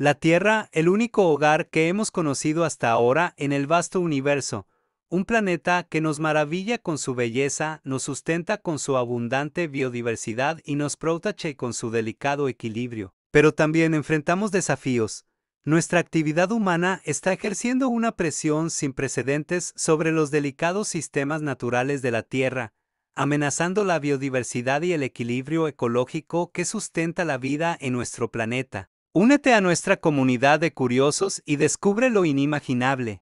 La Tierra, el único hogar que hemos conocido hasta ahora en el vasto universo, un planeta que nos maravilla con su belleza, nos sustenta con su abundante biodiversidad y nos protege con su delicado equilibrio. Pero también enfrentamos desafíos. Nuestra actividad humana está ejerciendo una presión sin precedentes sobre los delicados sistemas naturales de la Tierra, amenazando la biodiversidad y el equilibrio ecológico que sustenta la vida en nuestro planeta. Únete a nuestra comunidad de curiosos y descubre lo inimaginable.